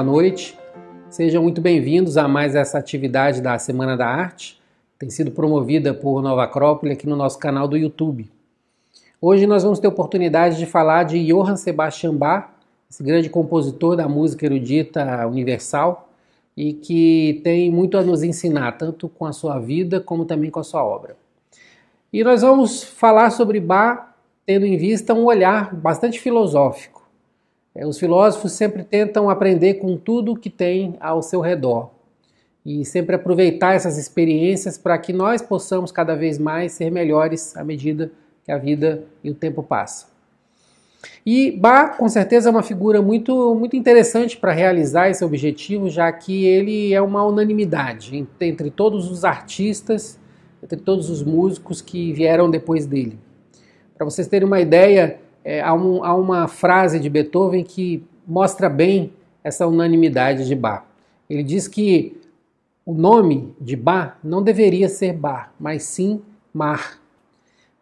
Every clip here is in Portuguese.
boa noite. Sejam muito bem-vindos a mais essa atividade da Semana da Arte, tem sido promovida por Nova Acrópole aqui no nosso canal do YouTube. Hoje nós vamos ter oportunidade de falar de Johann Sebastian Bach, esse grande compositor da música erudita universal e que tem muito a nos ensinar, tanto com a sua vida como também com a sua obra. E nós vamos falar sobre Bach tendo em vista um olhar bastante filosófico é, os filósofos sempre tentam aprender com tudo que tem ao seu redor e sempre aproveitar essas experiências para que nós possamos cada vez mais ser melhores à medida que a vida e o tempo passam. E Bach, com certeza, é uma figura muito, muito interessante para realizar esse objetivo, já que ele é uma unanimidade entre todos os artistas, entre todos os músicos que vieram depois dele. Para vocês terem uma ideia, é, há, um, há uma frase de Beethoven que mostra bem essa unanimidade de Bach. Ele diz que o nome de Bach não deveria ser Bach, mas sim Mar,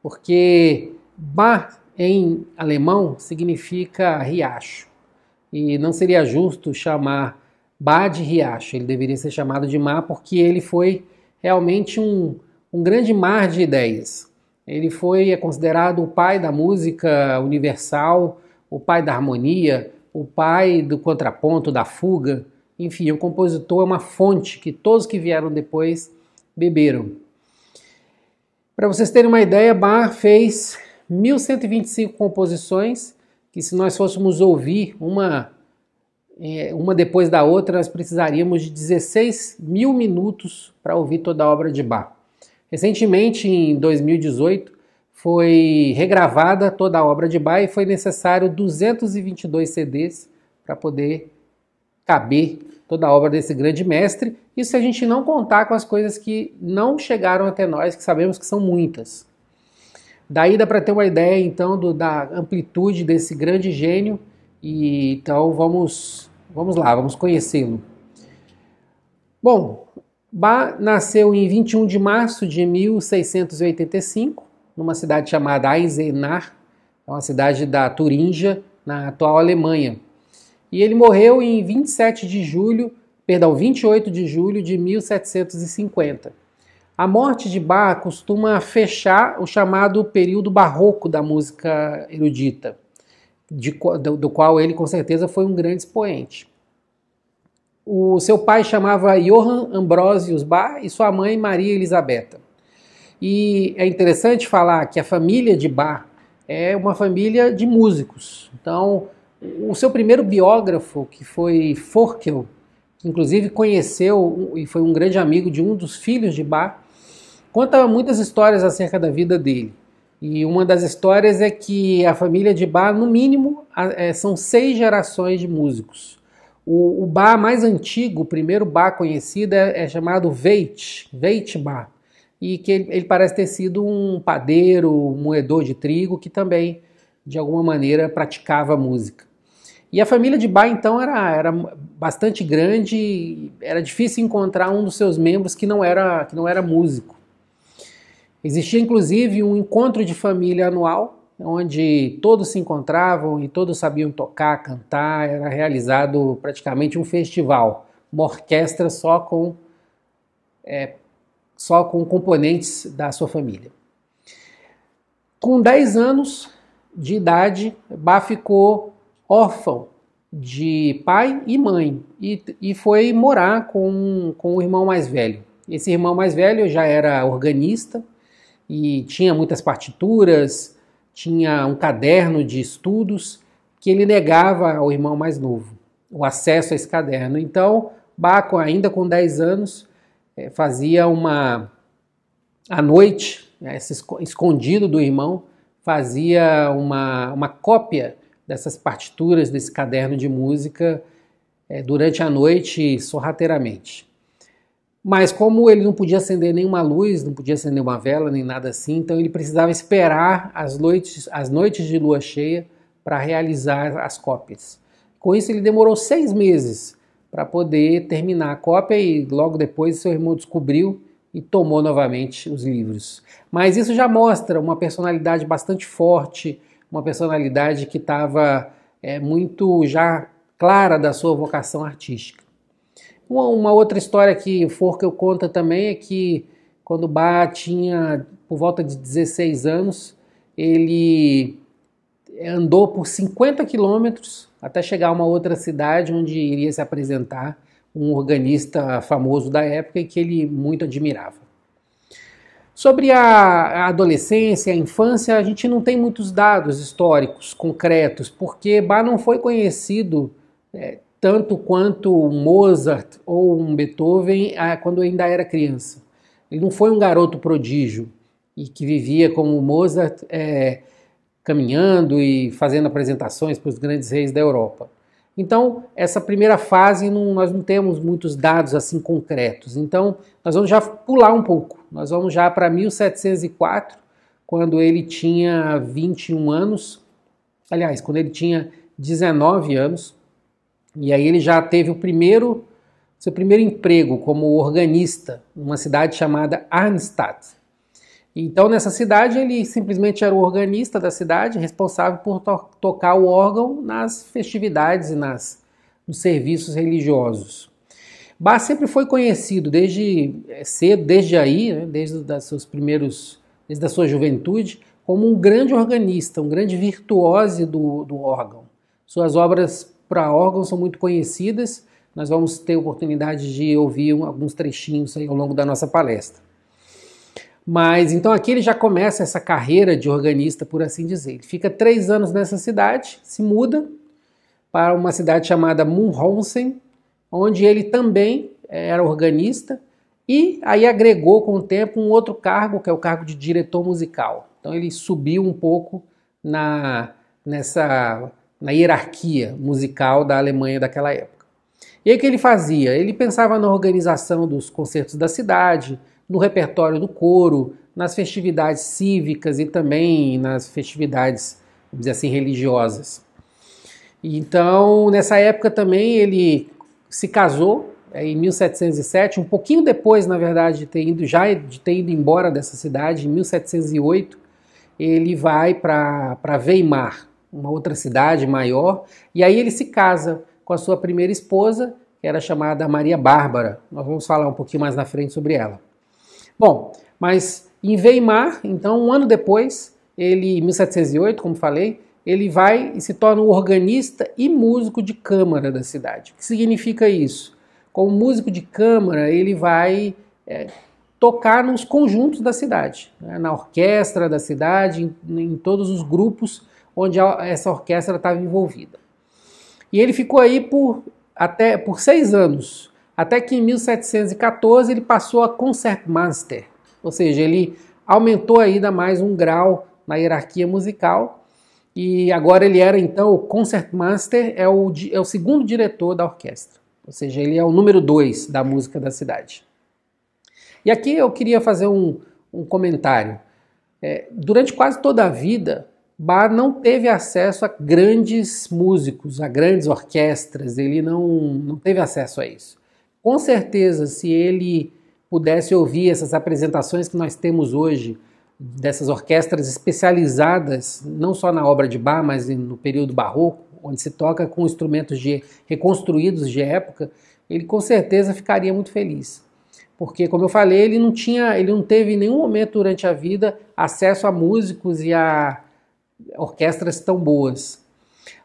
porque Bach em alemão significa riacho e não seria justo chamar Bach de riacho. Ele deveria ser chamado de Mar porque ele foi realmente um, um grande mar de ideias. Ele foi é considerado o pai da música universal, o pai da harmonia, o pai do contraponto, da fuga. Enfim, o compositor é uma fonte que todos que vieram depois beberam. Para vocês terem uma ideia, Bach fez 1125 composições, que se nós fôssemos ouvir uma, é, uma depois da outra, nós precisaríamos de 16 mil minutos para ouvir toda a obra de Bach. Recentemente, em 2018, foi regravada toda a obra de Bach e foi necessário 222 CDs para poder caber toda a obra desse grande mestre. Isso se a gente não contar com as coisas que não chegaram até nós, que sabemos que são muitas. Daí dá para ter uma ideia então do, da amplitude desse grande gênio e então vamos vamos lá, vamos conhecê-lo. Bom, Ba nasceu em 21 de março de 1685, numa cidade chamada Eisenach, é uma cidade da Turíngia, na atual Alemanha. E ele morreu em 27 de julho, perdão, 28 de julho de 1750. A morte de Bach costuma fechar o chamado período barroco da música erudita, de, do, do qual ele com certeza foi um grande expoente. O seu pai chamava Johann Ambrosius Bach e sua mãe Maria Elisabetta. E é interessante falar que a família de Bach é uma família de músicos. Então, o seu primeiro biógrafo, que foi Forkel, que inclusive conheceu e foi um grande amigo de um dos filhos de Bach, conta muitas histórias acerca da vida dele. E uma das histórias é que a família de Bach, no mínimo, é, são seis gerações de músicos. O, o bar mais antigo, o primeiro bar conhecido, é, é chamado Veit, Veit Bar, e que ele, ele, parece ter sido um padeiro, um moedor de trigo, que também, de alguma maneira, praticava música. E a família de Bar, então, era, era bastante grande, era difícil encontrar um dos seus membros que não era, que não era músico. Existia, inclusive, um encontro de família anual, onde todos se encontravam e todos sabiam tocar, cantar, era realizado praticamente um festival, uma orquestra só com, é, só com componentes da sua família. Com 10 anos de idade, Bá ficou órfão de pai e mãe e, e foi morar com, com o irmão mais velho. Esse irmão mais velho já era organista e tinha muitas partituras, tinha um caderno de estudos que ele negava ao irmão mais novo o acesso a esse caderno. Então, Baco, ainda com 10 anos, eh, fazia uma. à noite, né, escondido do irmão, fazia uma, uma cópia dessas partituras desse caderno de música eh, durante a noite sorrateiramente. Mas como ele não podia acender nenhuma luz, não podia acender uma vela, nem nada assim, então ele precisava esperar as noites, as noites de lua cheia para realizar as cópias. Com isso ele demorou seis meses para poder terminar a cópia e logo depois seu irmão descobriu e tomou novamente os livros. Mas isso já mostra uma personalidade bastante forte, uma personalidade que estava é, muito já clara da sua vocação artística. Uma, outra história que o Forca conta também é que quando o Bá tinha por volta de 16 anos, ele eh, andou por 50 quilômetros até chegar a uma outra cidade onde iria se apresentar um organista famoso da época e que ele muito admirava. Sobre a adolescência, a infância, a gente não tem muitos dados históricos concretos, porque Bach não foi conhecido é, tanto quanto Mozart ou um Beethoven ah, quando ainda era criança. Ele não foi um garoto prodígio e que vivia como Mozart é, caminhando e fazendo apresentações para os grandes reis da Europa. Então, essa primeira fase não, nós não temos muitos dados assim concretos. Então, nós vamos já pular um pouco. Nós vamos já para 1704, quando ele tinha 21 anos. Aliás, quando ele tinha 19 anos e aí ele já teve o primeiro seu primeiro emprego como organista numa cidade chamada Arnstadt. Então, nessa cidade, ele simplesmente era o organista da cidade, responsável por to tocar o órgão nas festividades e nas, nos serviços religiosos. Bach sempre foi conhecido desde é, cedo, desde aí, né, desde das seus primeiros, desde a sua juventude, como um grande organista, um grande virtuose do, do órgão. Suas obras para órgãos são muito conhecidas. Nós vamos ter oportunidade de ouvir alguns trechinhos ao longo da nossa palestra. Mas então aqui ele já começa essa carreira de organista, por assim dizer. Ele fica três anos nessa cidade, se muda para uma cidade chamada Munhonsen, onde ele também era organista e aí agregou com o tempo um outro cargo, que é o cargo de diretor musical. Então ele subiu um pouco na nessa na hierarquia musical da Alemanha daquela época. E aí o que ele fazia? Ele pensava na organização dos concertos da cidade, no repertório do coro, nas festividades cívicas e também nas festividades, vamos dizer assim, religiosas. Então, nessa época também ele se casou é, em 1707, um pouquinho depois, na verdade, de ter ido já de ter ido embora dessa cidade, em 1708, ele vai para Weimar, uma outra cidade maior, e aí ele se casa com a sua primeira esposa, que era chamada Maria Bárbara. Nós vamos falar um pouquinho mais na frente sobre ela. Bom, mas em Weimar, então, um ano depois, ele, em 1708, como falei, ele vai e se torna um organista e músico de câmara da cidade. O que significa isso? Como músico de câmara, ele vai é, tocar nos conjuntos da cidade, né? na orquestra da cidade, em, em todos os grupos onde essa orquestra estava envolvida. E ele ficou aí por até por seis anos, até que em 1714 ele passou a concertmaster, ou seja, ele aumentou ainda mais um grau na hierarquia musical e agora ele era então o concertmaster, é o, é o segundo diretor da orquestra, ou seja, ele é o número dois da música da cidade. E aqui eu queria fazer um, um comentário. É, durante quase toda a vida, Bar não teve acesso a grandes músicos, a grandes orquestras, ele não, não teve acesso a isso. Com certeza, se ele pudesse ouvir essas apresentações que nós temos hoje, dessas orquestras especializadas, não só na obra de Bar, mas no período barroco, onde se toca com instrumentos de, reconstruídos de época, ele com certeza ficaria muito feliz. Porque, como eu falei, ele não tinha, ele não teve em nenhum momento durante a vida acesso a músicos e a orquestras tão boas.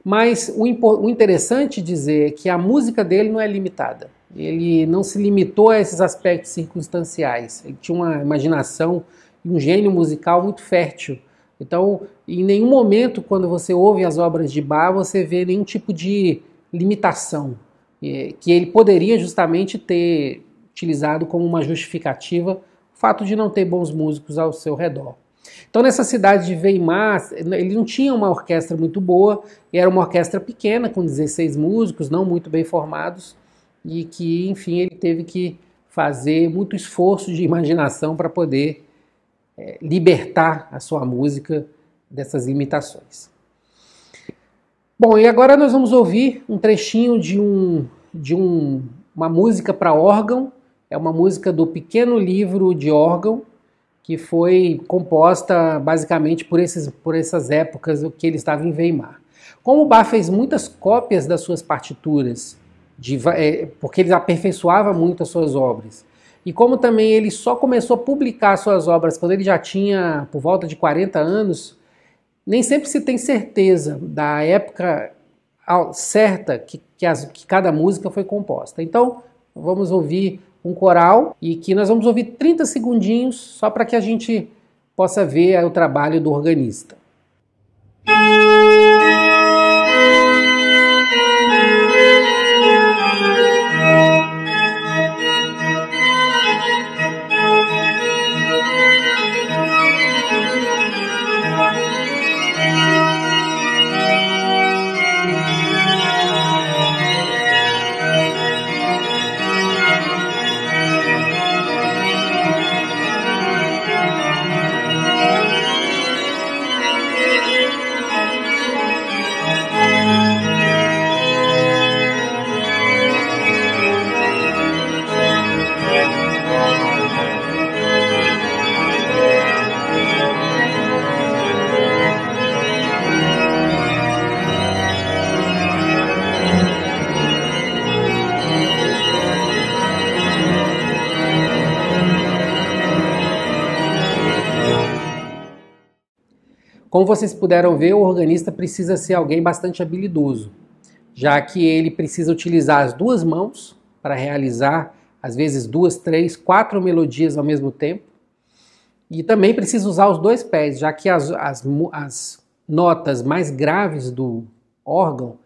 Mas o, o interessante é dizer é que a música dele não é limitada. Ele não se limitou a esses aspectos circunstanciais. Ele tinha uma imaginação e um gênio musical muito fértil. Então, em nenhum momento, quando você ouve as obras de Bach, você vê nenhum tipo de limitação é, que ele poderia justamente ter utilizado como uma justificativa o fato de não ter bons músicos ao seu redor. Então, nessa cidade de Weimar, ele não tinha uma orquestra muito boa, era uma orquestra pequena, com 16 músicos, não muito bem formados, e que, enfim, ele teve que fazer muito esforço de imaginação para poder é, libertar a sua música dessas limitações. Bom, e agora nós vamos ouvir um trechinho de, um, de um, uma música para órgão, é uma música do pequeno livro de órgão que foi composta basicamente por, esses, por essas épocas que ele estava em Weimar. Como Bach fez muitas cópias das suas partituras, de, é, porque ele aperfeiçoava muito as suas obras, e como também ele só começou a publicar suas obras quando ele já tinha por volta de 40 anos, nem sempre se tem certeza da época ah, certa que, que, as, que cada música foi composta. Então, vamos ouvir um coral e que nós vamos ouvir 30 segundinhos só para que a gente possa ver o trabalho do organista. vocês puderam ver, o organista precisa ser alguém bastante habilidoso, já que ele precisa utilizar as duas mãos para realizar, às vezes, duas, três, quatro melodias ao mesmo tempo. E também precisa usar os dois pés, já que as, as, as notas mais graves do órgão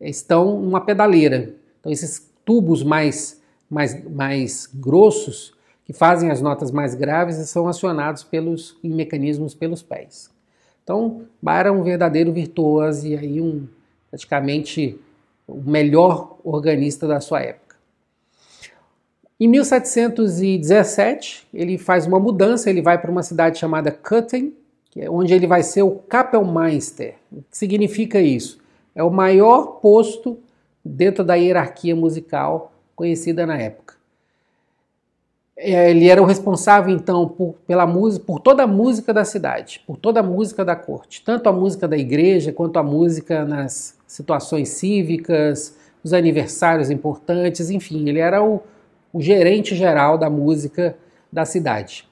estão numa pedaleira. Então, esses tubos mais, mais, mais grossos que fazem as notas mais graves são acionados pelos, em mecanismos pelos pés. Então, Barra é um verdadeiro virtuoso e aí um praticamente o melhor organista da sua época. Em 1717, ele faz uma mudança, ele vai para uma cidade chamada Köthen, é onde ele vai ser o Kapellmeister. O que significa isso? É o maior posto dentro da hierarquia musical conhecida na época. É, ele era o responsável então por, pela música, por toda a música da cidade, por toda a música da corte, tanto a música da igreja quanto a música nas situações cívicas, nos aniversários importantes, enfim, ele era o, o gerente geral da música da cidade.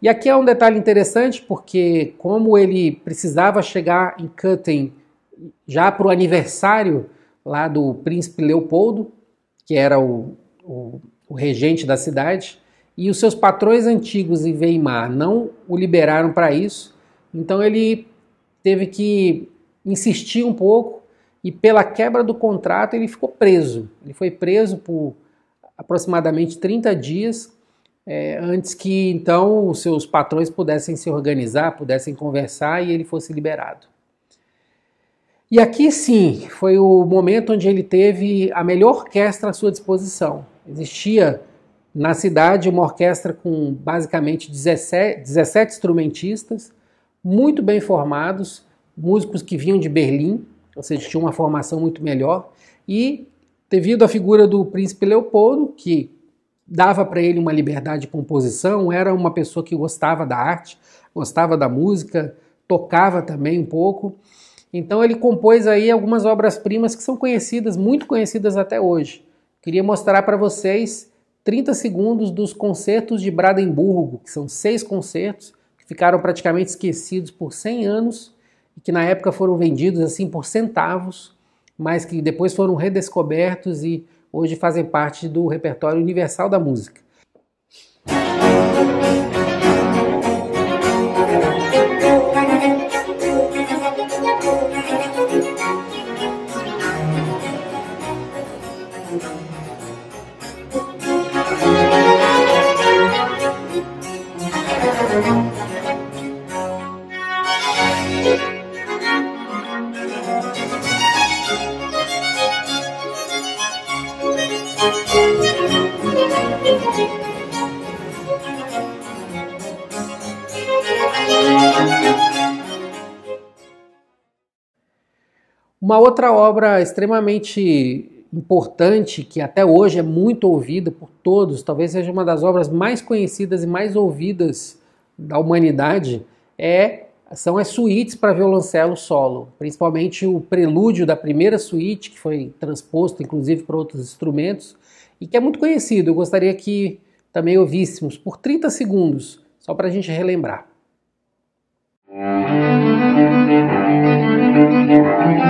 E aqui é um detalhe interessante porque como ele precisava chegar em Cutten já para o aniversário lá do príncipe Leopoldo, que era o, o, o regente da cidade, e os seus patrões antigos em Weimar não o liberaram para isso, então ele teve que insistir um pouco e pela quebra do contrato ele ficou preso. Ele foi preso por aproximadamente 30 dias é, antes que então os seus patrões pudessem se organizar, pudessem conversar e ele fosse liberado. E aqui sim foi o momento onde ele teve a melhor orquestra à sua disposição. Existia na cidade, uma orquestra com basicamente 17, 17 instrumentistas, muito bem formados, músicos que vinham de Berlim, ou seja, tinham uma formação muito melhor, e devido à figura do príncipe Leopoldo, que dava para ele uma liberdade de composição, era uma pessoa que gostava da arte, gostava da música, tocava também um pouco. Então ele compôs aí algumas obras-primas que são conhecidas, muito conhecidas até hoje. Queria mostrar para vocês 30 segundos dos concertos de Brandemburgo, que são seis concertos que ficaram praticamente esquecidos por 100 anos e que na época foram vendidos assim por centavos, mas que depois foram redescobertos e hoje fazem parte do repertório universal da música. Uma outra obra extremamente importante que até hoje é muito ouvida por todos, talvez seja uma das obras mais conhecidas e mais ouvidas da humanidade, é são as suítes para violoncelo solo, principalmente o prelúdio da primeira suíte, que foi transposto inclusive para outros instrumentos e que é muito conhecido. Eu gostaria que também ouvíssemos por 30 segundos, só para a gente relembrar.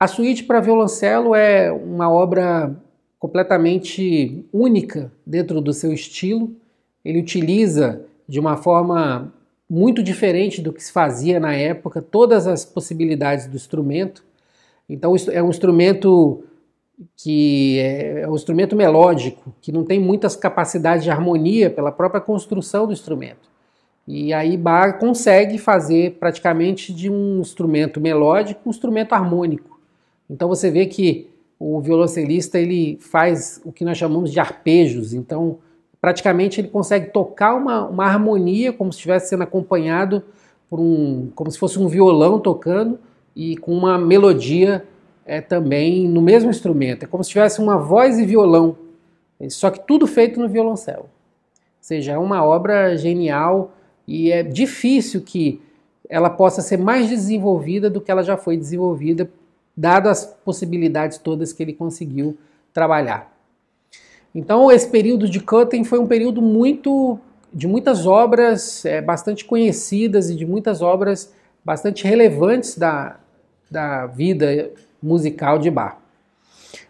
A suíte para violoncelo é uma obra completamente única dentro do seu estilo. Ele utiliza de uma forma muito diferente do que se fazia na época todas as possibilidades do instrumento. Então é um instrumento que é, é um instrumento melódico, que não tem muitas capacidades de harmonia pela própria construção do instrumento. E aí Bach consegue fazer praticamente de um instrumento melódico um instrumento harmônico. Então você vê que o violoncelista ele faz o que nós chamamos de arpejos. Então praticamente ele consegue tocar uma, uma harmonia como se estivesse sendo acompanhado por um, como se fosse um violão tocando e com uma melodia é, também no mesmo instrumento. É como se tivesse uma voz e violão, só que tudo feito no violoncelo. Ou seja, é uma obra genial e é difícil que ela possa ser mais desenvolvida do que ela já foi desenvolvida, dado as possibilidades todas que ele conseguiu trabalhar. Então, esse período de Cutting foi um período muito de muitas obras é, bastante conhecidas e de muitas obras bastante relevantes da, da vida musical de Bach.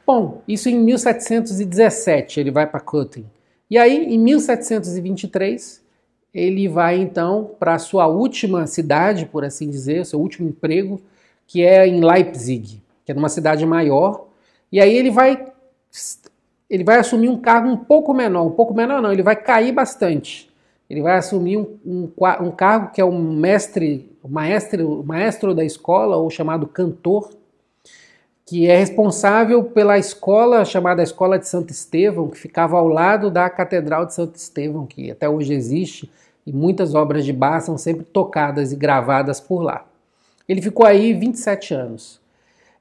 Bom, isso em 1717 ele vai para Cutting. E aí, em 1723, ele vai então para a sua última cidade, por assim dizer, seu último emprego, que é em Leipzig, que é numa cidade maior. E aí ele vai ele vai assumir um cargo um pouco menor, um pouco menor não, ele vai cair bastante. Ele vai assumir um, um, um cargo que é um mestre, o maestro, maestro da escola, ou chamado cantor, que é responsável pela escola chamada Escola de Santo Estevão, que ficava ao lado da Catedral de Santo Estevão, que até hoje existe, e muitas obras de Bach são sempre tocadas e gravadas por lá. Ele ficou aí 27 anos.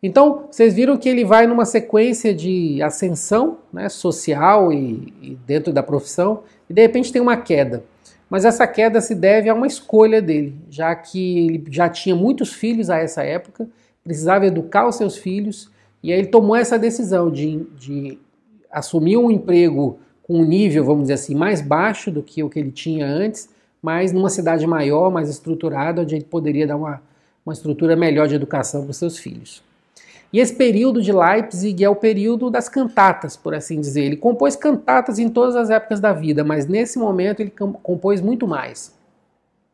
Então, vocês viram que ele vai numa sequência de ascensão né, social e, e dentro da profissão, e de repente tem uma queda. Mas essa queda se deve a uma escolha dele, já que ele já tinha muitos filhos a essa época, precisava educar os seus filhos, e aí ele tomou essa decisão de, de assumir um emprego com um nível, vamos dizer assim, mais baixo do que o que ele tinha antes, mas numa cidade maior, mais estruturada, onde ele poderia dar uma, uma estrutura melhor de educação para os seus filhos. E esse período de Leipzig é o período das cantatas, por assim dizer. Ele compôs cantatas em todas as épocas da vida, mas nesse momento ele compôs muito mais.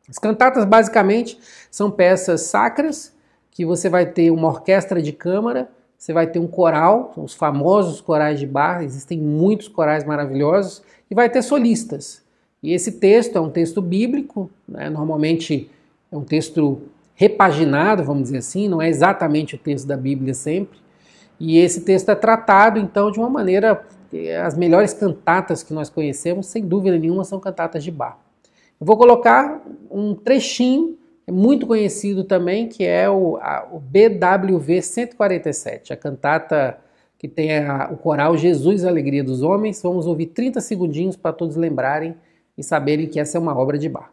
As cantatas basicamente são peças sacras que você vai ter uma orquestra de câmara, você vai ter um coral, os famosos corais de bar, existem muitos corais maravilhosos, e vai ter solistas. E esse texto é um texto bíblico, né? normalmente é um texto repaginado, vamos dizer assim, não é exatamente o texto da Bíblia sempre. E esse texto é tratado, então, de uma maneira. Eh, as melhores cantatas que nós conhecemos, sem dúvida nenhuma, são cantatas de Bach. Eu vou colocar um trechinho é muito conhecido também, que é o, a, o BWV 147, a cantata que tem a, o coral Jesus, a Alegria dos Homens. Vamos ouvir 30 segundinhos para todos lembrarem e saberem que essa é uma obra de Bach.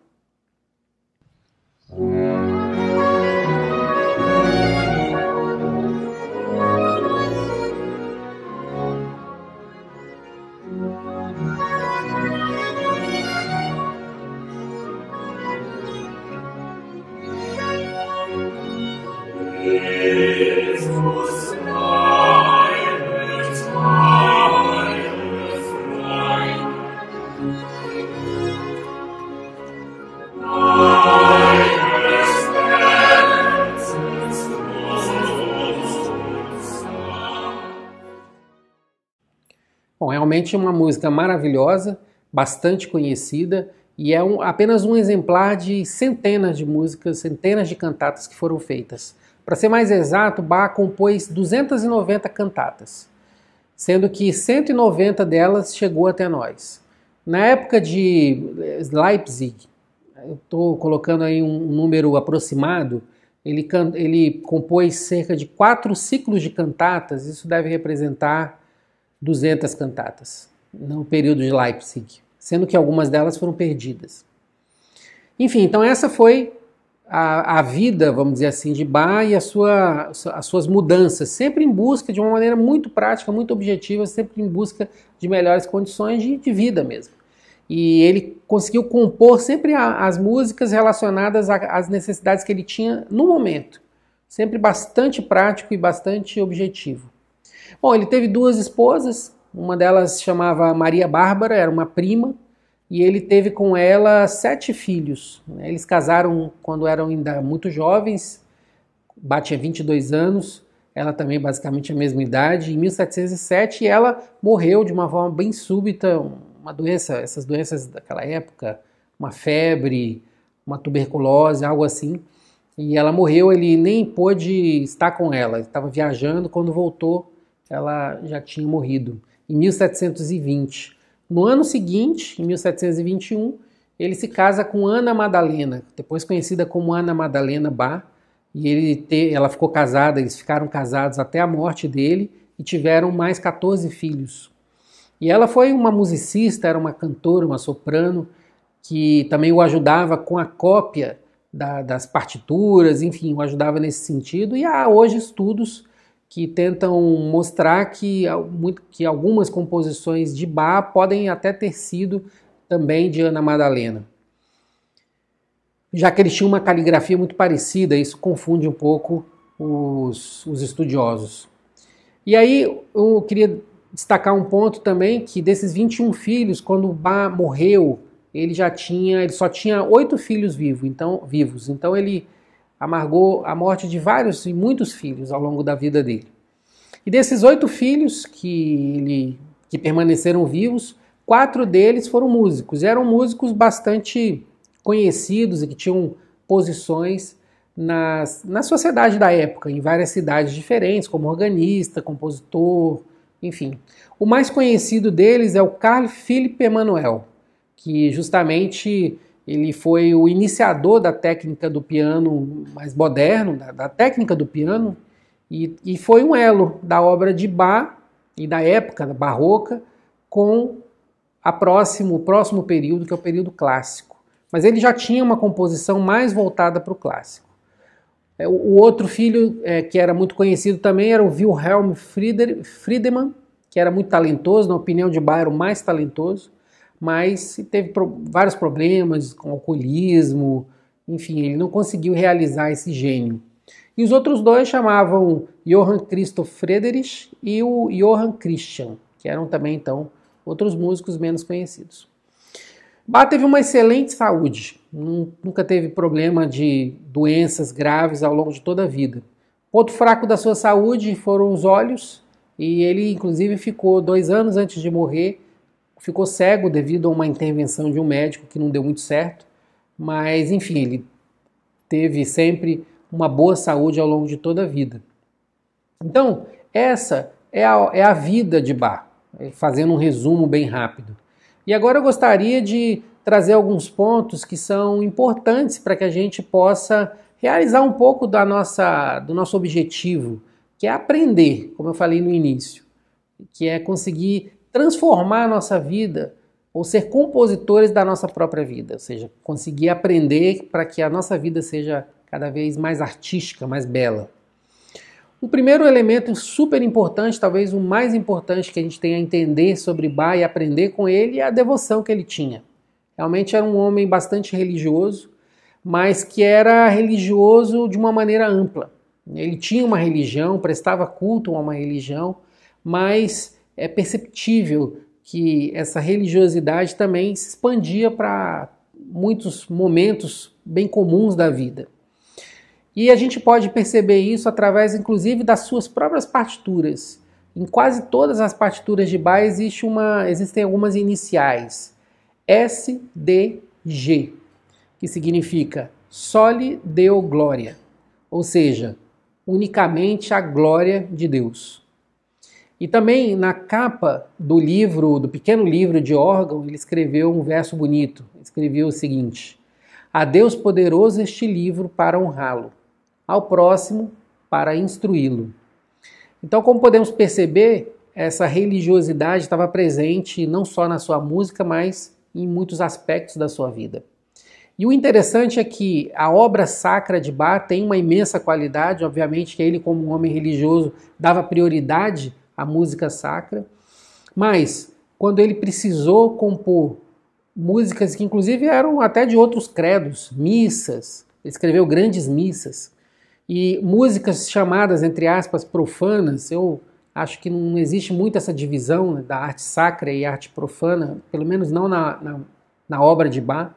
realmente é uma música maravilhosa, bastante conhecida e é um, apenas um exemplar de centenas de músicas, centenas de cantatas que foram feitas. Para ser mais exato, Bach compôs 290 cantatas, sendo que 190 delas chegou até nós. Na época de eh, Leipzig, estou colocando aí um número aproximado, ele, ele compôs cerca de quatro ciclos de cantatas, isso deve representar 200 cantatas no período de Leipzig, sendo que algumas delas foram perdidas. Enfim, então essa foi a, a vida, vamos dizer assim, de Bach e a sua, as suas mudanças, sempre em busca de uma maneira muito prática, muito objetiva, sempre em busca de melhores condições de, de vida mesmo. E ele conseguiu compor sempre a, as músicas relacionadas às necessidades que ele tinha no momento, sempre bastante prático e bastante objetivo. Bom, ele teve duas esposas, uma delas se chamava Maria Bárbara, era uma prima, e ele teve com ela sete filhos. Né? Eles casaram quando eram ainda muito jovens, batia 22 anos, ela também basicamente a mesma idade, em 1707, e ela morreu de uma forma bem súbita, uma doença, essas doenças daquela época, uma febre, uma tuberculose, algo assim. E ela morreu, ele nem pôde estar com ela, estava viajando, quando voltou, ela já tinha morrido, em 1720. No ano seguinte, em 1721, ele se casa com Ana Madalena, depois conhecida como Ana Madalena Bá, e ele te, ela ficou casada, eles ficaram casados até a morte dele e tiveram mais 14 filhos. E ela foi uma musicista, era uma cantora, uma soprano, que também o ajudava com a cópia da, das partituras, enfim, o ajudava nesse sentido. E há hoje estudos que tentam mostrar que, que algumas composições de Bach podem até ter sido também de Ana Madalena. Já que eles tinham uma caligrafia muito parecida, isso confunde um pouco os, os estudiosos. E aí eu queria destacar um ponto também que desses 21 filhos, quando Ba morreu, ele já tinha, ele só tinha oito filhos vivos, então, vivos. Então ele amargou a morte de vários e muitos filhos ao longo da vida dele. E desses oito filhos que, ele, que permaneceram vivos, quatro deles foram músicos. E eram músicos bastante conhecidos e que tinham posições nas, na sociedade da época, em várias cidades diferentes, como organista, compositor, enfim. O mais conhecido deles é o Carl Philipp Emanuel, que justamente ele foi o iniciador da técnica do piano mais moderno, da, da técnica do piano, e, e, foi um elo da obra de Bach e da época da barroca com a próximo, o próximo período, que é o período clássico. Mas ele já tinha uma composição mais voltada para o clássico. É, o outro filho, é, que era muito conhecido também, era o Wilhelm Friedemann, que era muito talentoso, na opinião de Bach, era o mais talentoso mas teve pro vários problemas com alcoolismo, enfim, ele não conseguiu realizar esse gênio. E os outros dois chamavam Johann Christoph Friedrich e o Johann Christian, que eram também então outros músicos menos conhecidos. Bach teve uma excelente saúde, nunca teve problema de doenças graves ao longo de toda a vida. Ponto fraco da sua saúde foram os olhos, e ele inclusive ficou dois anos antes de morrer ficou cego devido a uma intervenção de um médico que não deu muito certo, mas enfim, ele teve sempre uma boa saúde ao longo de toda a vida. Então, essa é a, é a vida de Bach, fazendo um resumo bem rápido. E agora eu gostaria de trazer alguns pontos que são importantes para que a gente possa realizar um pouco da nossa, do nosso objetivo, que é aprender, como eu falei no início, que é conseguir transformar a nossa vida ou ser compositores da nossa própria vida, ou seja, conseguir aprender para que a nossa vida seja cada vez mais artística, mais bela. O primeiro elemento super importante, talvez o mais importante que a gente tem a entender sobre Ba e aprender com ele é a devoção que ele tinha. Realmente era um homem bastante religioso, mas que era religioso de uma maneira ampla. Ele tinha uma religião, prestava culto a uma religião, mas é perceptível que essa religiosidade também se expandia para muitos momentos bem comuns da vida. E a gente pode perceber isso através, inclusive, das suas próprias partituras. Em quase todas as partituras de Bach existe uma, existem algumas iniciais. S, D, G, que significa Soli Deo Gloria, ou seja, unicamente a glória de Deus. E também na capa do livro, do pequeno livro de órgão, ele escreveu um verso bonito. Ele escreveu o seguinte: A Deus poderoso este livro para honrá-lo, ao próximo para instruí-lo. Então, como podemos perceber, essa religiosidade estava presente não só na sua música, mas em muitos aspectos da sua vida. E o interessante é que a obra sacra de Bach tem uma imensa qualidade, obviamente que ele como um homem religioso dava prioridade a música sacra. Mas quando ele precisou compor músicas que inclusive eram até de outros credos, missas, ele escreveu grandes missas e músicas chamadas entre aspas profanas, eu acho que não existe muito essa divisão né, da arte sacra e arte profana, pelo menos não na, na, na obra de Bach.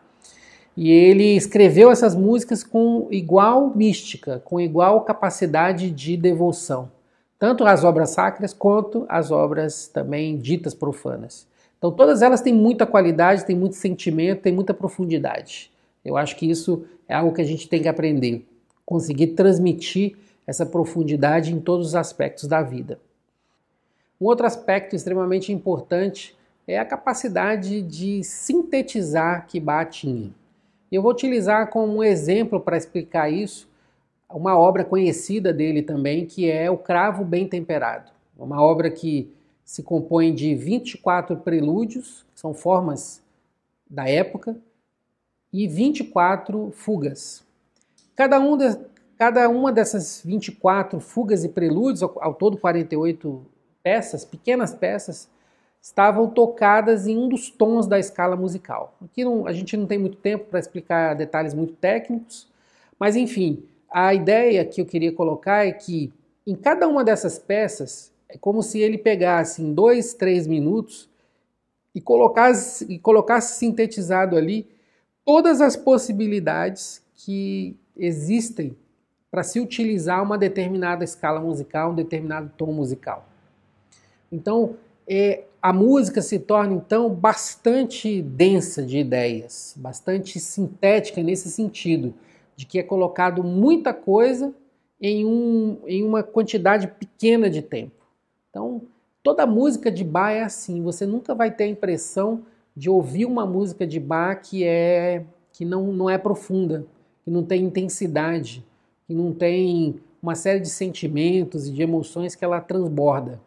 E ele escreveu essas músicas com igual mística, com igual capacidade de devoção tanto as obras sacras quanto as obras também ditas profanas. Então, todas elas têm muita qualidade, têm muito sentimento, têm muita profundidade. Eu acho que isso é algo que a gente tem que aprender, conseguir transmitir essa profundidade em todos os aspectos da vida. Um outro aspecto extremamente importante é a capacidade de sintetizar que bate em Eu vou utilizar como um exemplo para explicar isso uma obra conhecida dele também, que é O Cravo Bem Temperado. É uma obra que se compõe de 24 prelúdios, são formas da época, e 24 fugas. Cada, um de, cada uma dessas 24 fugas e prelúdios, ao, ao todo 48 peças, pequenas peças, estavam tocadas em um dos tons da escala musical. Aqui não, a gente não tem muito tempo para explicar detalhes muito técnicos, mas enfim, a ideia que eu queria colocar é que em cada uma dessas peças é como se ele pegasse em dois, três minutos e colocasse, e colocasse sintetizado ali todas as possibilidades que existem para se utilizar uma determinada escala musical, um determinado tom musical. Então, é, a música se torna então bastante densa de ideias, bastante sintética nesse sentido de que é colocado muita coisa em, um, em uma quantidade pequena de tempo. Então, toda música de bar é assim, você nunca vai ter a impressão de ouvir uma música de bar que é que não, não é profunda, que não tem intensidade, que não tem uma série de sentimentos e de emoções que ela transborda.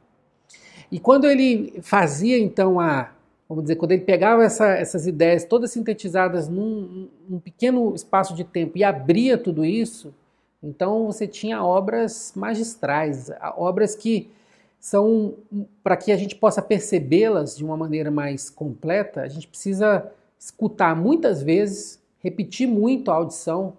E quando ele fazia então a vamos dizer, quando ele pegava essa, essas ideias todas sintetizadas num, num, pequeno espaço de tempo e abria tudo isso, então você tinha obras magistrais, obras que são, hum, para que a gente possa percebê-las de uma maneira mais completa, a gente precisa escutar muitas vezes, repetir muito a audição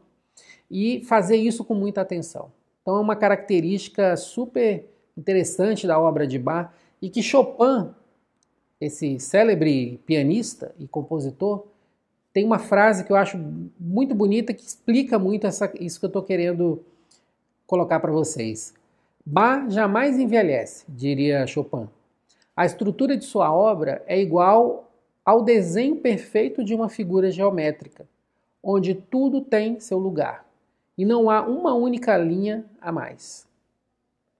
e fazer isso com muita atenção. Então é uma característica super interessante da obra de Bach e que Chopin esse célebre pianista e compositor, tem uma frase que eu acho muito bonita que explica muito essa, isso que eu estou querendo colocar para vocês. Bach jamais envelhece, diria Chopin. A estrutura de sua obra é igual ao desenho perfeito de uma figura geométrica, onde tudo tem seu lugar e não há uma única linha a mais.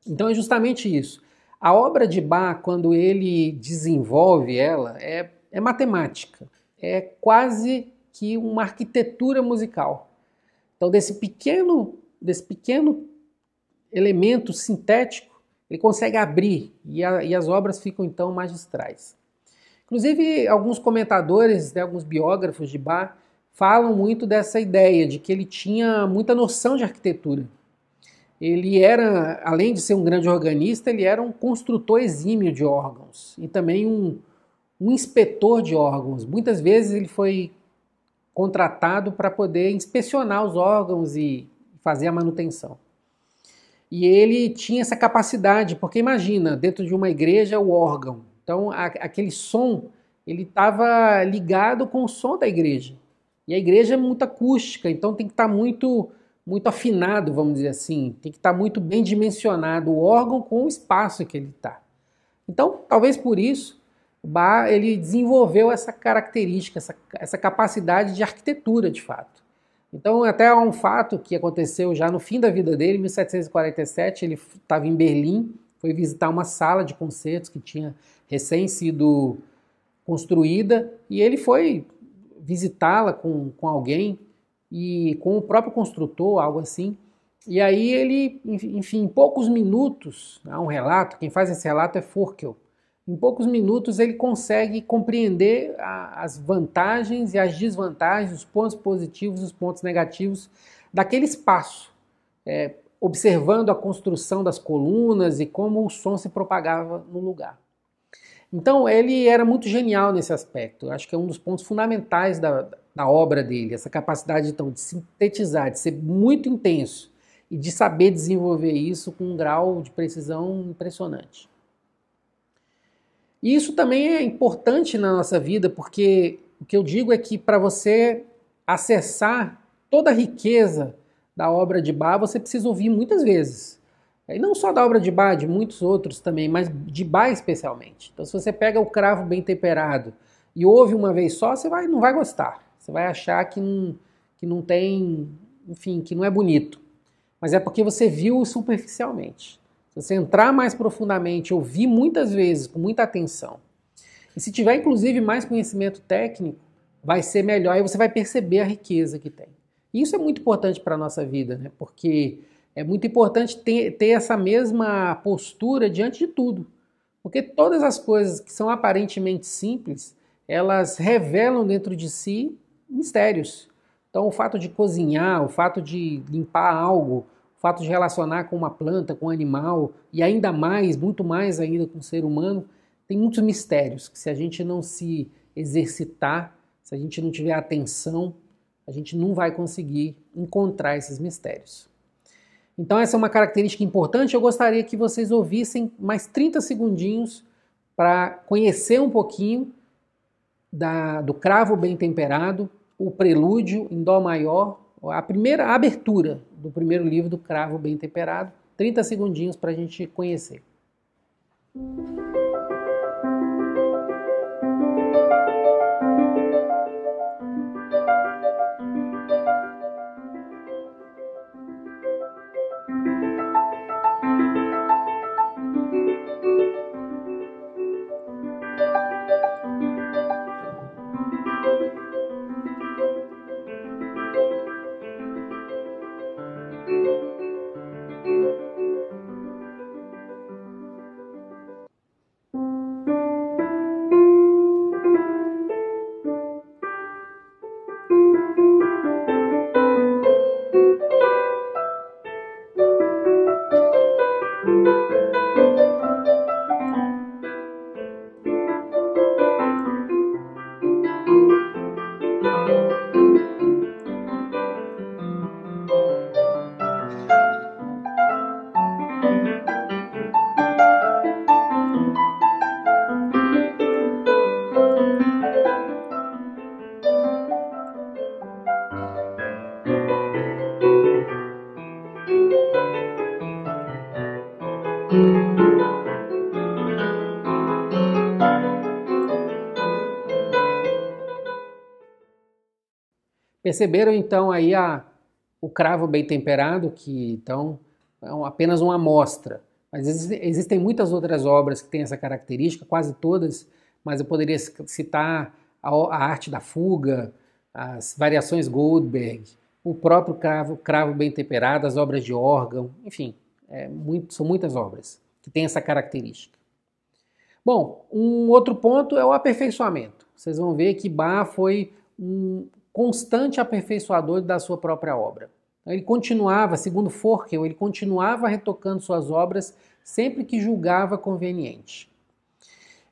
Então é justamente isso. A obra de Bach, quando ele desenvolve ela, é, é matemática, é quase que uma arquitetura musical. Então, desse pequeno, desse pequeno elemento sintético, ele consegue abrir e, a, e as obras ficam então magistrais. Inclusive, alguns comentadores, né, alguns biógrafos de Bach falam muito dessa ideia de que ele tinha muita noção de arquitetura ele era, além de ser um grande organista, ele era um construtor exímio de órgãos e também um, um inspetor de órgãos. Muitas vezes ele foi contratado para poder inspecionar os órgãos e fazer a manutenção. E ele tinha essa capacidade, porque imagina, dentro de uma igreja, o órgão. Então, a, aquele som, ele estava ligado com o som da igreja. E a igreja é muito acústica, então tem que estar tá muito muito afinado, vamos dizer assim. Tem que estar tá muito bem dimensionado o órgão com o espaço que ele está. Então, talvez por isso, Bach ele desenvolveu essa característica, essa, essa capacidade de arquitetura, de fato. Então, até um fato que aconteceu já no fim da vida dele, em 1747, ele estava em Berlim, foi visitar uma sala de concertos que tinha recém sido construída, e ele foi visitá-la com, com alguém e com o próprio construtor, algo assim. E aí ele, enfim, em poucos minutos, há um relato, quem faz esse relato é Furkel. Em poucos minutos ele consegue compreender a, as vantagens e as desvantagens, os pontos positivos, os pontos negativos daquele espaço, é, observando a construção das colunas e como o som se propagava no lugar. Então ele era muito genial nesse aspecto. Acho que é um dos pontos fundamentais da, na obra dele, essa capacidade então de sintetizar, de ser muito intenso e de saber desenvolver isso com um grau de precisão impressionante. E isso também é importante na nossa vida, porque o que eu digo é que para você acessar toda a riqueza da obra de Bach, você precisa ouvir muitas vezes. E não só da obra de Bach, de muitos outros também, mas de Bach especialmente. Então, se você pega o cravo bem temperado e ouve uma vez só, você vai, não vai gostar. Você vai achar que não, que não tem, enfim, que não é bonito. Mas é porque você viu superficialmente. Se você entrar mais profundamente, ouvir muitas vezes, com muita atenção, e se tiver inclusive mais conhecimento técnico, vai ser melhor e você vai perceber a riqueza que tem. E isso é muito importante para a nossa vida, né? Porque é muito importante ter, ter essa mesma postura diante de tudo. Porque todas as coisas que são aparentemente simples, elas revelam dentro de si mistérios. Então, o fato de cozinhar, o fato de limpar algo, o fato de relacionar com uma planta, com um animal, e ainda mais, muito mais ainda com o ser humano, tem muitos mistérios que se a gente não se exercitar, se a gente não tiver atenção, a gente não vai conseguir encontrar esses mistérios. Então essa é uma característica importante. Eu gostaria que vocês ouvissem mais 30 segundinhos para conhecer um pouquinho da, do Cravo Bem Temperado, o prelúdio em Dó maior, a primeira a abertura do primeiro livro do Cravo Bem Temperado. 30 segundinhos para a gente conhecer. Perceberam então aí a, o cravo bem temperado, que então é apenas uma amostra. Mas existem muitas outras obras que têm essa característica, quase todas, mas eu poderia citar a, a arte da fuga, as variações Goldberg, o próprio cravo, cravo bem temperado, as obras de órgão, enfim, é muito, são muitas obras que têm essa característica. Bom, um outro ponto é o aperfeiçoamento. Vocês vão ver que Bach foi um constante aperfeiçoador da sua própria obra. Então, ele continuava, segundo Forkel, ele continuava retocando suas obras sempre que julgava conveniente.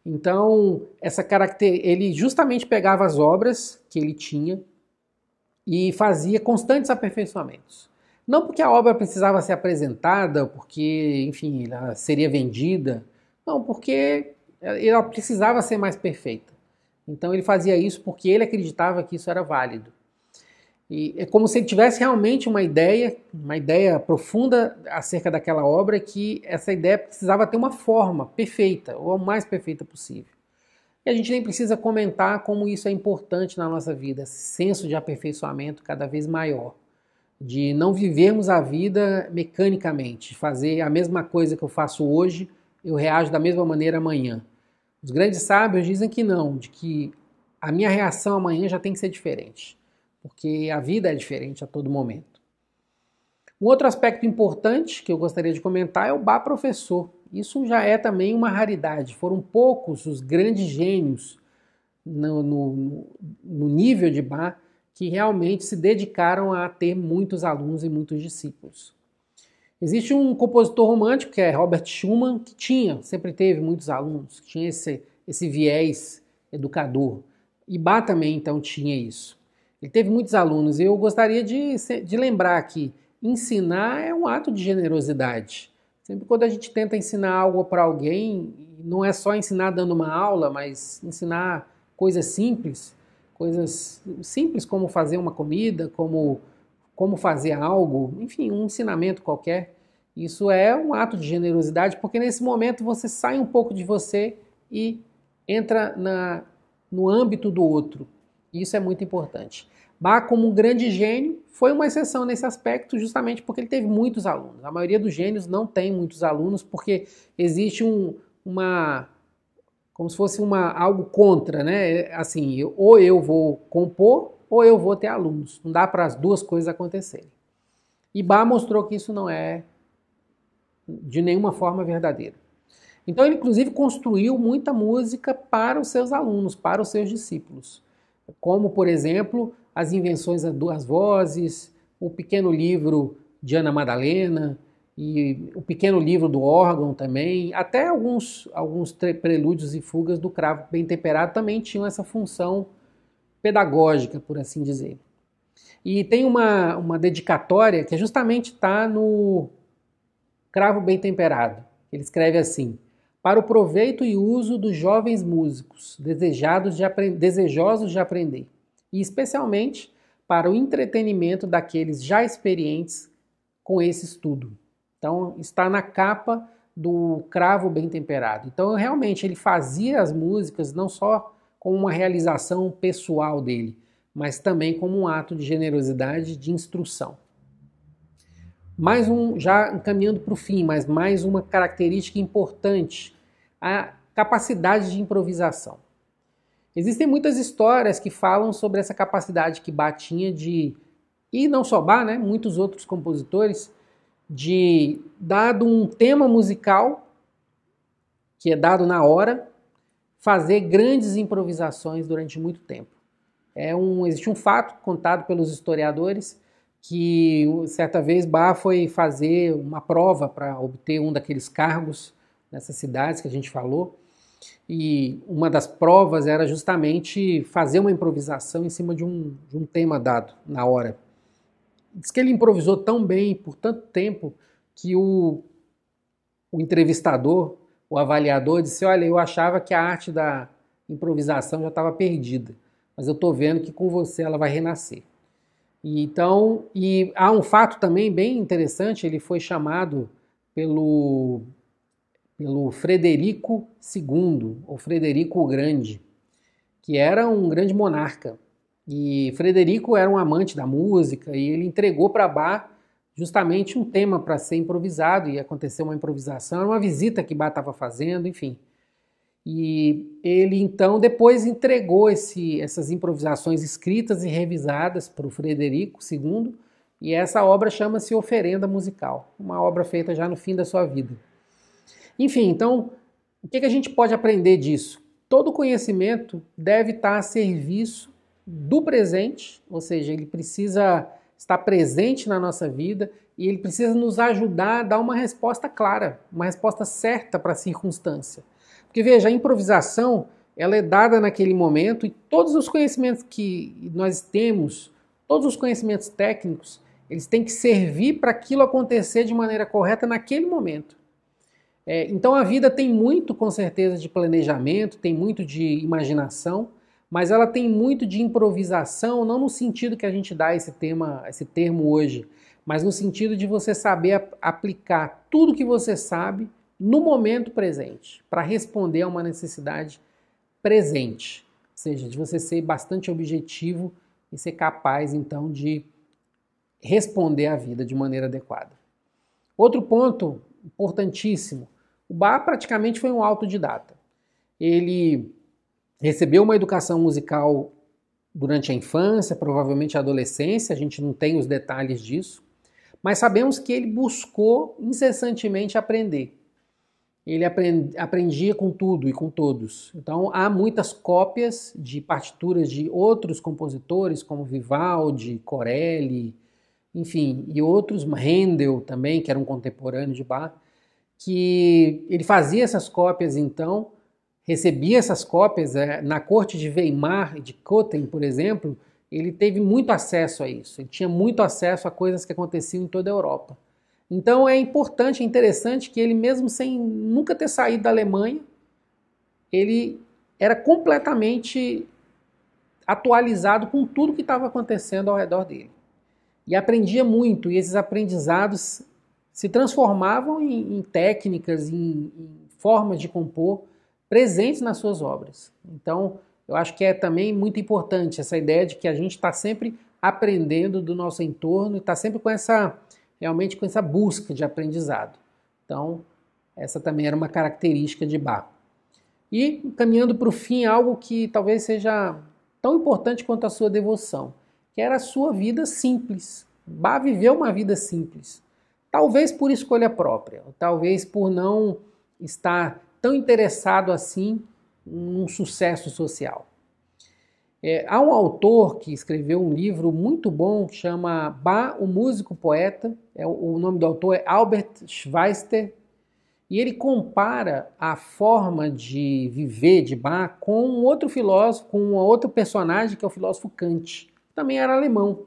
Então, essa caracter... ele justamente pegava as obras que ele tinha e fazia constantes aperfeiçoamentos. Não porque a obra precisava ser apresentada, porque, enfim, ela seria vendida. Não, porque ela precisava ser mais perfeita. Então ele fazia isso porque ele acreditava que isso era válido. E é como se ele tivesse realmente uma ideia, uma ideia profunda acerca daquela obra, que essa ideia precisava ter uma forma perfeita, ou a mais perfeita possível. E a gente nem precisa comentar como isso é importante na nossa vida, esse senso de aperfeiçoamento cada vez maior, de não vivermos a vida mecanicamente, fazer a mesma coisa que eu faço hoje, eu reajo da mesma maneira amanhã. Os grandes sábios dizem que não, de que a minha reação amanhã já tem que ser diferente, porque a vida é diferente a todo momento. Um outro aspecto importante que eu gostaria de comentar é o bar professor. Isso já é também uma raridade. Foram poucos os grandes gênios no, no, no nível de bar que realmente se dedicaram a ter muitos alunos e muitos discípulos. Existe um compositor romântico que é Robert Schumann, que tinha, sempre teve muitos alunos, que tinha esse, esse viés educador. Ibá também, então, tinha isso. Ele teve muitos alunos e eu gostaria de, de lembrar que ensinar é um ato de generosidade. Sempre quando a gente tenta ensinar algo para alguém, não é só ensinar dando uma aula, mas ensinar coisas simples, coisas simples como fazer uma comida, como como fazer algo, enfim, um ensinamento qualquer. Isso é um ato de generosidade, porque nesse momento você sai um pouco de você e entra na, no âmbito do outro. Isso é muito importante. Bach, como um grande gênio, foi uma exceção nesse aspecto, justamente porque ele teve muitos alunos. A maioria dos gênios não tem muitos alunos, porque existe um, uma. como se fosse uma, algo contra, né? Assim, eu, ou eu vou compor, ou eu vou ter alunos. Não dá para as duas coisas acontecerem. E Bach mostrou que isso não é de nenhuma forma verdadeira. Então ele inclusive construiu muita música para os seus alunos, para os seus discípulos, como por exemplo as invenções das vozes, o pequeno livro de Ana Madalena e o pequeno livro do órgão também, até alguns alguns prelúdios e fugas do cravo bem temperado também tinham essa função pedagógica, por assim dizer. E tem uma, uma dedicatória que é justamente está no Cravo Bem Temperado. Ele escreve assim: Para o proveito e uso dos jovens músicos, desejados de desejosos de aprender, e especialmente para o entretenimento daqueles já experientes com esse estudo. Então, está na capa do Cravo Bem Temperado. Então, realmente, ele fazia as músicas não só como uma realização pessoal dele, mas também como um ato de generosidade de instrução. Mais um, já encaminhando para o fim, mas mais uma característica importante: a capacidade de improvisação. Existem muitas histórias que falam sobre essa capacidade que Bach tinha de, e não só Bach, né, muitos outros compositores, de, dado um tema musical, que é dado na hora, fazer grandes improvisações durante muito tempo. É um, existe um fato contado pelos historiadores que certa vez Bach foi fazer uma prova para obter um daqueles cargos nessas cidades que a gente falou. E uma das provas era justamente fazer uma improvisação em cima de um, de um tema dado na hora. Diz que ele improvisou tão bem por tanto tempo que o, o entrevistador, o avaliador, disse: Olha, eu achava que a arte da improvisação já estava perdida, mas eu estou vendo que com você ela vai renascer. E então, e há um fato também bem interessante, ele foi chamado pelo, pelo Frederico II, ou Frederico o Grande, que era um grande monarca. E Frederico era um amante da música e ele entregou para Bach justamente um tema para ser improvisado e aconteceu uma improvisação, era uma visita que Bach estava fazendo, enfim. E ele então depois entregou esse, essas improvisações escritas e revisadas para o Frederico II, e essa obra chama-se Oferenda Musical, uma obra feita já no fim da sua vida. Enfim, então, o que, que a gente pode aprender disso? Todo conhecimento deve estar a serviço do presente, ou seja, ele precisa estar presente na nossa vida e ele precisa nos ajudar a dar uma resposta clara, uma resposta certa para a circunstância. Porque veja, a improvisação ela é dada naquele momento e todos os conhecimentos que nós temos, todos os conhecimentos técnicos, eles têm que servir para aquilo acontecer de maneira correta naquele momento. É, então a vida tem muito, com certeza, de planejamento, tem muito de imaginação, mas ela tem muito de improvisação, não no sentido que a gente dá esse tema, esse termo hoje, mas no sentido de você saber aplicar tudo que você sabe no momento presente, para responder a uma necessidade presente. Ou seja, de você ser bastante objetivo e ser capaz, então, de responder à vida de maneira adequada. Outro ponto importantíssimo: o Bach praticamente foi um autodidata. Ele recebeu uma educação musical durante a infância, provavelmente a adolescência, a gente não tem os detalhes disso, mas sabemos que ele buscou incessantemente aprender ele aprendia com tudo e com todos. Então há muitas cópias de partituras de outros compositores, como Vivaldi, Corelli, enfim, e outros, Handel também, que era um contemporâneo de Bach, que ele fazia essas cópias então, recebia essas cópias é, na corte de Weimar e de Köthen, por exemplo, ele teve muito acesso a isso, ele tinha muito acesso a coisas que aconteciam em toda a Europa. Então é importante, é interessante que ele, mesmo sem nunca ter saído da Alemanha, ele era completamente atualizado com tudo que estava acontecendo ao redor dele. E aprendia muito, e esses aprendizados se transformavam em, em técnicas, em, em formas de compor presentes nas suas obras. Então, eu acho que é também muito importante essa ideia de que a gente está sempre aprendendo do nosso entorno e está sempre com essa realmente com essa busca de aprendizado. Então, essa também era uma característica de Bach. E caminhando para o fim, algo que talvez seja tão importante quanto a sua devoção, que era a sua vida simples. Bach viveu uma vida simples, talvez por escolha própria, talvez por não estar tão interessado assim num sucesso social. É, há um autor que escreveu um livro muito bom que chama Ba, o Músico Poeta. É, o nome do autor é Albert Schweitzer. E ele compara a forma de viver de Bach com um outro filósofo, com um outro personagem que é o filósofo Kant. Também era alemão.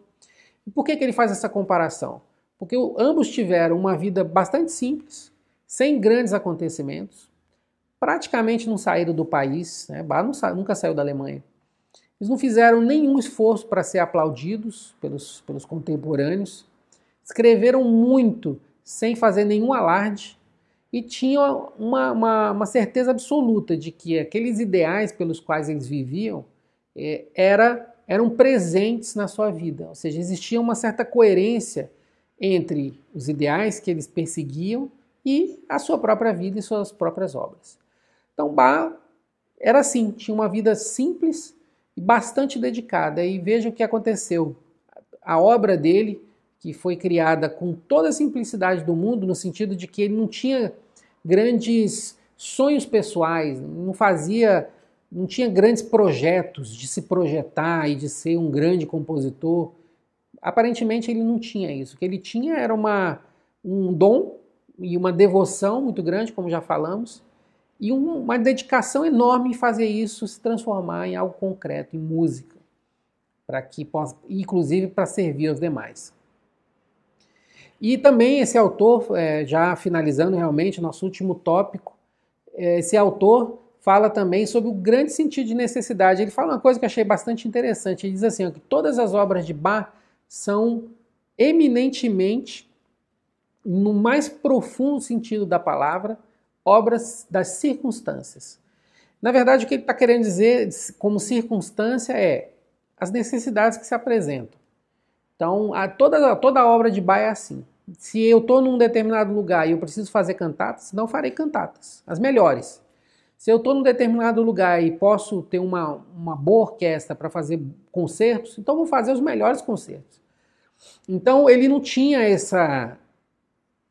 E por que, que ele faz essa comparação? Porque ambos tiveram uma vida bastante simples, sem grandes acontecimentos, praticamente não saíram do país, né? Bach sa nunca saiu da Alemanha eles não fizeram nenhum esforço para ser aplaudidos pelos, pelos contemporâneos, escreveram muito sem fazer nenhum alarde e tinham uma, uma, uma certeza absoluta de que aqueles ideais pelos quais eles viviam eh, era, eram presentes na sua vida. Ou seja, existia uma certa coerência entre os ideais que eles perseguiam e a sua própria vida e suas próprias obras. Então, Bach era assim, tinha uma vida simples, e bastante dedicada. E veja o que aconteceu. A obra dele, que foi criada com toda a simplicidade do mundo, no sentido de que ele não tinha grandes sonhos pessoais, não fazia, não tinha grandes projetos de se projetar e de ser um grande compositor. Aparentemente ele não tinha isso. O que ele tinha era uma, um dom e uma devoção muito grande, como já falamos, e uma dedicação enorme em fazer isso se transformar em algo concreto, em música, para que possa, inclusive para servir aos demais. E também esse autor, é, já finalizando realmente nosso último tópico, é, esse autor fala também sobre o grande sentido de necessidade. Ele fala uma coisa que eu achei bastante interessante. Ele diz assim que todas as obras de Bach são eminentemente, no mais profundo sentido da palavra, obras das circunstâncias. Na verdade, o que ele está querendo dizer como circunstância é as necessidades que se apresentam. Então, a, toda, toda a obra de Bach é assim. Se eu estou num determinado lugar e eu preciso fazer cantatas, não farei cantatas, as melhores. Se eu estou num determinado lugar e posso ter uma, uma boa orquestra para fazer concertos, então vou fazer os melhores concertos. Então ele não tinha essa,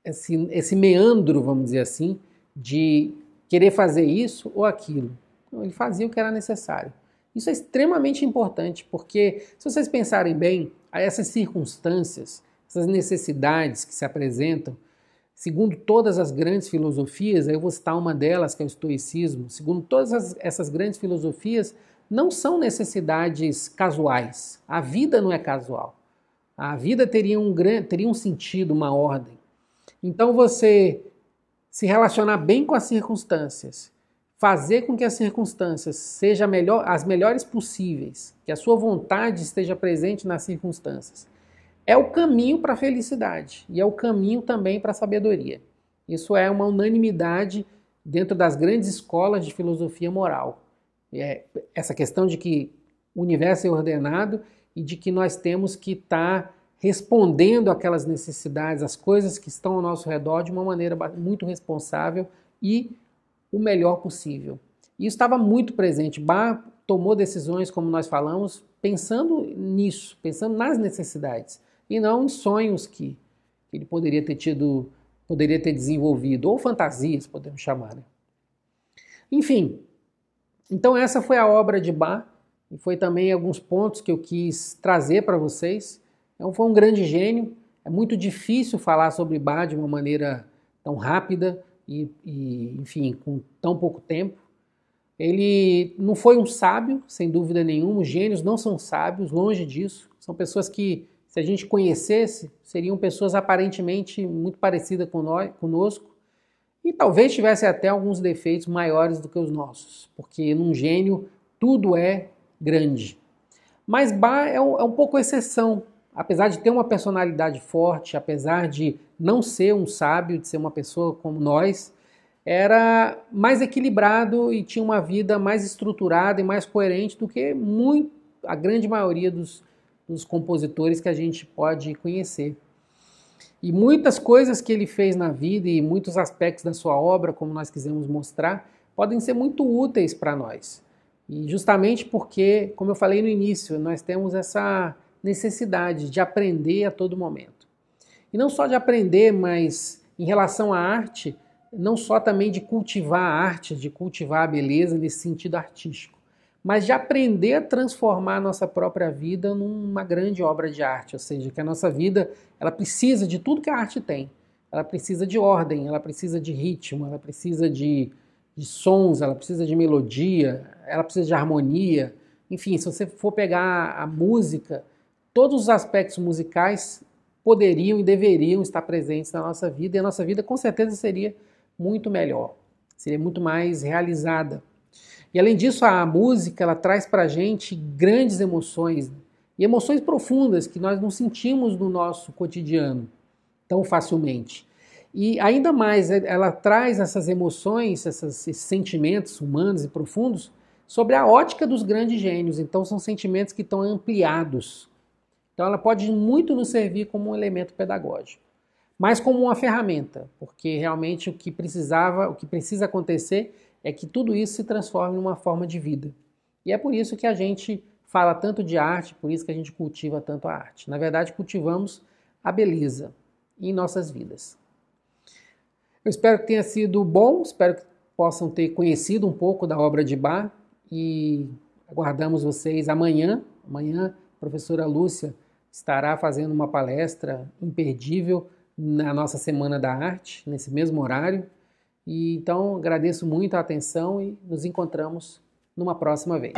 esse, esse meandro, vamos dizer assim, de querer fazer isso ou aquilo. Então, ele fazia o que era necessário. Isso é extremamente importante, porque se vocês pensarem bem, essas circunstâncias, essas necessidades que se apresentam, segundo todas as grandes filosofias, eu vou citar uma delas, que é o estoicismo, segundo todas essas grandes filosofias, não são necessidades casuais. A vida não é casual. A vida teria um, teria um sentido, uma ordem. Então você se relacionar bem com as circunstâncias, fazer com que as circunstâncias sejam melhor, as melhores possíveis, que a sua vontade esteja presente nas circunstâncias, é o caminho para a felicidade e é o caminho também para a sabedoria. Isso é uma unanimidade dentro das grandes escolas de filosofia moral. É essa questão de que o universo é ordenado e de que nós temos que estar tá respondendo aquelas necessidades, as coisas que estão ao nosso redor de uma maneira muito responsável e o melhor possível. E isso estava muito presente. Bar tomou decisões, como nós falamos, pensando nisso, pensando nas necessidades e não em sonhos que ele poderia ter tido, poderia ter desenvolvido ou fantasias, podemos chamar. Né? Enfim, então essa foi a obra de Bar e foi também alguns pontos que eu quis trazer para vocês. Então foi um grande gênio. É muito difícil falar sobre Bach de uma maneira tão rápida e, e enfim, com tão pouco tempo. Ele não foi um sábio, sem dúvida nenhuma. Os gênios não são sábios, longe disso. São pessoas que, se a gente conhecesse, seriam pessoas aparentemente muito parecidas conosco e talvez tivessem até alguns defeitos maiores do que os nossos, porque num gênio tudo é grande. Mas Bach é um, é um pouco exceção, apesar de ter uma personalidade forte, apesar de não ser um sábio, de ser uma pessoa como nós, era mais equilibrado e tinha uma vida mais estruturada e mais coerente do que muito, a grande maioria dos, dos compositores que a gente pode conhecer. E muitas coisas que ele fez na vida e muitos aspectos da sua obra, como nós quisemos mostrar, podem ser muito úteis para nós. E justamente porque, como eu falei no início, nós temos essa necessidade de aprender a todo momento. E não só de aprender, mas em relação à arte, não só também de cultivar a arte, de cultivar a beleza nesse sentido artístico, mas de aprender a transformar a nossa própria vida numa grande obra de arte, ou seja, que a nossa vida ela precisa de tudo que a arte tem. Ela precisa de ordem, ela precisa de ritmo, ela precisa de, de sons, ela precisa de melodia, ela precisa de harmonia. Enfim, se você for pegar a música, todos os aspectos musicais poderiam e deveriam estar presentes na nossa vida e a nossa vida com certeza seria muito melhor, seria muito mais realizada. E além disso, a música ela traz para a gente grandes emoções e emoções profundas que nós não sentimos no nosso cotidiano tão facilmente. E ainda mais, é, ela traz essas emoções, esses sentimentos humanos e profundos sobre a ótica dos grandes gênios. Então, são sentimentos que estão ampliados então ela pode muito nos servir como um elemento pedagógico, mas como uma ferramenta, porque realmente o que precisava, o que precisa acontecer é que tudo isso se transforme numa forma de vida. E é por isso que a gente fala tanto de arte, por isso que a gente cultiva tanto a arte. Na verdade, cultivamos a beleza em nossas vidas. Eu espero que tenha sido bom, espero que possam ter conhecido um pouco da obra de Bach e aguardamos vocês amanhã. Amanhã, professora Lúcia estará fazendo uma palestra imperdível na nossa Semana da Arte, nesse mesmo horário. E então agradeço muito a atenção e nos encontramos numa próxima vez.